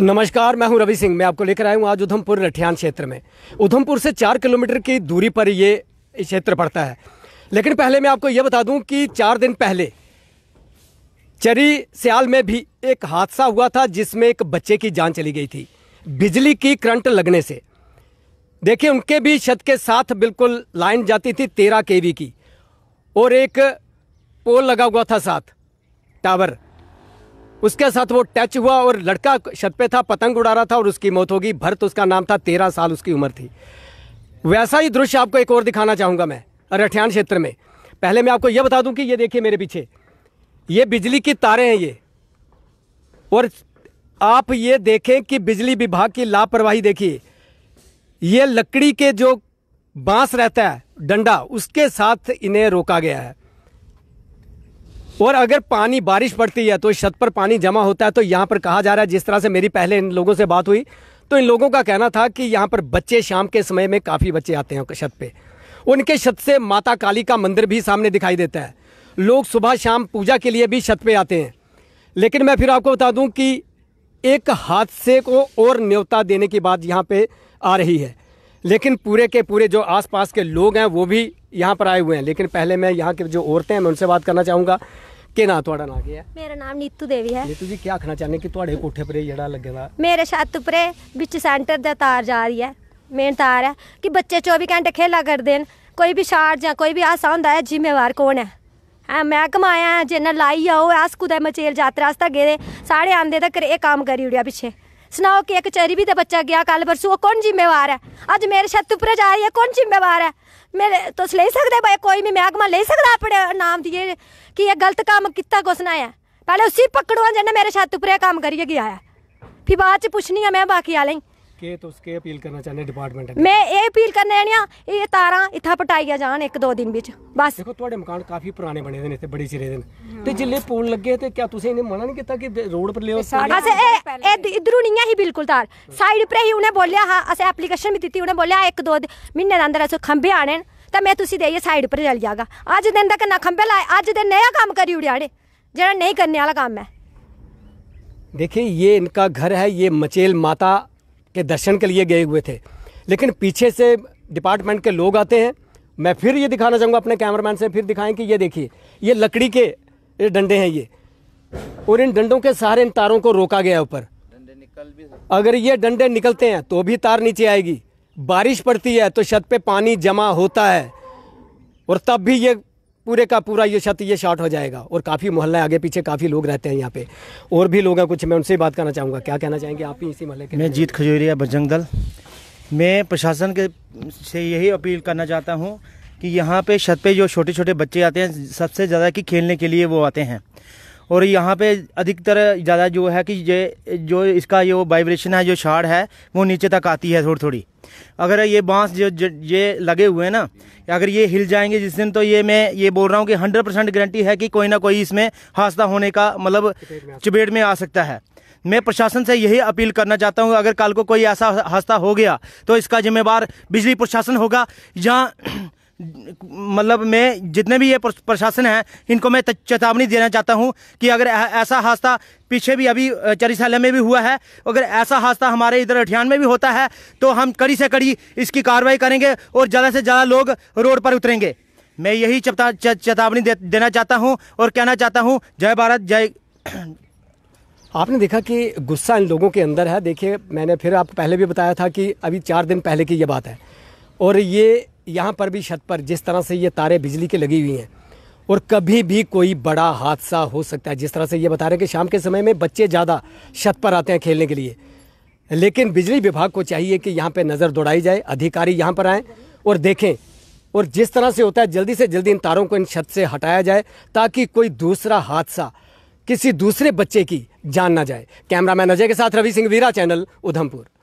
नमस्कार मैं हूं रवि सिंह मैं आपको लेकर आया हूं आज उधमपुर रठियान क्षेत्र में उधमपुर से चार किलोमीटर की दूरी पर ये क्षेत्र पड़ता है लेकिन पहले मैं आपको ये बता दूं कि चार दिन पहले चरी सियाल में भी एक हादसा हुआ था जिसमें एक बच्चे की जान चली गई थी बिजली की करंट लगने से देखिए उनके भी छत के साथ बिल्कुल लाइन जाती थी तेरह के की और एक पोल लगा हुआ था साथ टावर उसके साथ वो टच हुआ और लड़का छत पे था पतंग उड़ा रहा था और उसकी मौत होगी भरत उसका नाम था तेरह साल उसकी उम्र थी वैसा ही दृश्य आपको एक और दिखाना चाहूँगा मैं रठियान क्षेत्र में पहले मैं आपको यह बता दूं कि ये देखिए मेरे पीछे ये बिजली की तारें हैं ये और आप ये देखें कि बिजली विभाग की लापरवाही देखिए ये लकड़ी के जो बांस रहता है डंडा उसके साथ इन्हें रोका गया है और अगर पानी बारिश पड़ती है तो छत पर पानी जमा होता है तो यहाँ पर कहा जा रहा है जिस तरह से मेरी पहले इन लोगों से बात हुई तो इन लोगों का कहना था कि यहाँ पर बच्चे शाम के समय में काफ़ी बच्चे आते हैं छत पे उनके छत से माता काली का मंदिर भी सामने दिखाई देता है लोग सुबह शाम पूजा के लिए भी छत पर आते हैं लेकिन मैं फिर आपको बता दूँ कि एक हादसे को और न्योता देने की बात यहाँ पर आ रही है लेकिन पूरे के पूरे जो आसपास के लोग हैं वो भी यहाँ पर आए हुए हैं लेकिन पहले मैं यहाँ के जो औरतें हैं मैं उनसे बात करना चाहूँगा के ना थोड़ा ना है मेरा नाम नीतू देवी है नीतू जी क्या आखना चाहने कि थोड़े कोठे पर जड़ा लगे मेरे छत उपर बिच सेंटर दा तार जा रही है मेन तार है कि बच्चे चौबी घंटे खेला करदे न कोई भी शार्ट या कोई भी हादसा होंदा जिम्मेवार कौन है हैं मैं कमाया जिन्ना लाई आओ अस कुदै मचेल जात्तरा आस्तै गेदे साढ़े आंदे तकर एह् कम्म करी ओड़ेआ पिच्छे ਸੁਣਾਓ ਕਿ ਇੱਕ ਚੈਰੀ ਵੀ ਤੇ ਬੱਚਾ ਗਿਆ ਕੱਲ ਬਰਸੂ ਉਹ ਕੌਣ ਜ਼ਿੰਮੇਵਾਰ ਹੈ ਅੱਜ ਮੇਰੇ ਛੱਤ ਉੱਪਰ ਜਾ ਰਹੀ ਹੈ ਕੌਣ ਜ਼ਿੰਮੇਵਾਰ ਹੈ ਮੇਰੇ ਤੁਸੀਂ ਲੈ ਸਕਦੇ ਭਾਈ ਕੋਈ ਵੀ ਮਹਿਕਮਾ ਲੈ ਸਕਦਾ ਆਪਣੇ ਨਾਮ ਦੀ ਇਹ ਕਿ ਇਹ ਗਲਤ ਕੰਮ ਕੀਤਾ ਕੁਸਨਾ ਹੈ ਪਹਿਲੇ ਉਸੇ ਪਕੜਵਾ ਜੰਨੇ ਮੇਰੇ ਛੱਤ ਉੱਪਰ ਕੰਮ ਕਰੀਏ ਗਿਆ ਹੈ ਫਿਰ ਬਾਅਦ ਚ ਪੁੱਛਣੀ ਆ ਮੈਂ ਬਾਕੀ ਆ ਲਈ ਕੇ ਤੁਸੀਂ ਕੀ ਅਪੀਲ ਕਰਨਾ ਚਾਹੁੰਦੇ ਡਿਪਾਰਟਮੈਂਟ ਨੂੰ ਮੈਂ ਇਹ ਅਪੀਲ ਕਰਨਾ ਆਣੀਆਂ ਇਹ ਤਾਰਾਂ ਇੱਥਾ ਪਟਾਈਆਂ ਜਾਣ ਇੱਕ ਦੋ ਦਿਨ ਵਿੱਚ ਬਸ ਦੇਖੋ ਤੁਹਾਡੇ ਮਕਾਨ ਕਾਫੀ ਪੁਰਾਣੇ ਬਣੇ ਦੇ ਨੇ ਇੱਥੇ ਬੜੀ ਚਿਰੇ ਦੇ ਨੇ ਤੇ ਜਿੱਲੇ ਪੋਲ ਲੱਗੇ ਤੇ ਕਿਆ ਤੁਸੀਂ ਇਹਨੇ ਮਨਾ ਨਹੀਂ ਕੀਤਾ ਕਿ ਰੋਡ ਪਰ ਲਿਓ ਬਸ ਇਹ ਇਹ ਇਧਰੋਂ ਨਹੀਂ ਆਹੀ ਬਿਲਕੁਲ ਤਾਰ ਸਾਈਡ ਪਰ ਹੀ ਉਹਨੇ ਬੋਲਿਆ ਹਾਂ ਅਸੀਂ ਐਪਲੀਕੇਸ਼ਨ ਵੀ ਦਿੱਤੀ ਉਹਨੇ ਬੋਲਿਆ ਇੱਕ ਦੋ ਮਹੀਨੇ ਦੇ ਅੰਦਰ ਅਸੀਂ ਖੰਭੇ ਆਣੇ ਤਾਂ ਮੈਂ ਤੁਸੀਂ ਦੇਈਏ ਸਾਈਡ ਪਰ ਚਲ ਜਾਗਾ ਅੱਜ ਦਿਨ ਤੱਕ ਨਾ ਖੰਭੇ ਲਾਏ ਅੱਜ ਦੇ ਨਇਆ ਕੰਮ ਕਰੀ ਉੜਿਆ ਨੇ ਜਿਹੜਾ नहीं करने वाला काम है देखिए ये इनका घर है ये मचेल माता के दर्शन के लिए गए हुए थे लेकिन पीछे से डिपार्टमेंट के लोग आते हैं मैं फिर ये दिखाना चाहूँगा अपने कैमरामैन से फिर दिखाएं कि ये देखिए ये लकड़ी के ये डंडे हैं ये और इन डंडों के सहारे इन तारों को रोका गया ऊपर अगर ये डंडे निकलते हैं तो भी तार नीचे आएगी बारिश पड़ती है तो छत पे पानी जमा होता है और तब भी ये पूरे का पूरा ये छत ये शॉर्ट हो जाएगा और काफ़ी मोहल्ला आगे पीछे काफ़ी लोग रहते हैं यहाँ पे और भी लोग हैं कुछ मैं उनसे बात करना चाहूँगा क्या कहना चाहेंगे आप ही इसी मोहल्ले के मैं जीत खजूरिया बजरंग दल मैं प्रशासन के से यही अपील करना चाहता हूँ कि यहाँ पे छत पे जो छोटे छोटे बच्चे आते हैं सबसे ज़्यादा कि खेलने के लिए वो आते हैं और यहाँ पे अधिकतर ज़्यादा जो है कि ये जो इसका जो वाइब्रेशन है जो शाड़ है वो नीचे तक आती है थोड़ी थोड़ी अगर ये बांस जो, जो ये लगे हुए हैं ना अगर ये हिल जाएंगे जिस दिन तो ये मैं ये बोल रहा हूँ कि हंड्रेड परसेंट गारंटी है कि कोई ना कोई इसमें हादसा होने का मतलब चपेट में आ सकता है मैं प्रशासन से यही अपील करना चाहता हूँ अगर कल को कोई ऐसा हादसा हो गया तो इसका जिम्मेवार बिजली प्रशासन होगा या मतलब मैं जितने भी ये प्रशासन है इनको मैं चेतावनी देना चाहता हूँ कि अगर ऐसा हादसा पीछे भी अभी चरीसाले में भी हुआ है अगर ऐसा हादसा हमारे इधर अठियान में भी होता है तो हम कड़ी से कड़ी इसकी कार्रवाई करेंगे और ज़्यादा से ज़्यादा लोग रोड पर उतरेंगे मैं यही चेतावनी दे, देना चाहता हूँ और कहना चाहता हूँ जय भारत जय आपने देखा कि गुस्सा इन लोगों के अंदर है देखिए मैंने फिर आपको पहले भी बताया था कि अभी चार दिन पहले की ये बात है और ये यहाँ पर भी छत पर जिस तरह से ये तारे बिजली की लगी हुई हैं और कभी भी कोई बड़ा हादसा हो सकता है जिस तरह से ये बता रहे हैं कि शाम के समय में बच्चे ज़्यादा छत पर आते हैं खेलने के लिए लेकिन बिजली विभाग को चाहिए कि यहाँ पर नज़र दौड़ाई जाए अधिकारी यहाँ पर आएँ और देखें और जिस तरह से होता है जल्दी से जल्दी इन तारों को इन छत से हटाया जाए ताकि कोई दूसरा हादसा किसी दूसरे बच्चे की जान ना जाए कैमरामैन अजय के साथ रवि सिंह वीरा चैनल उधमपुर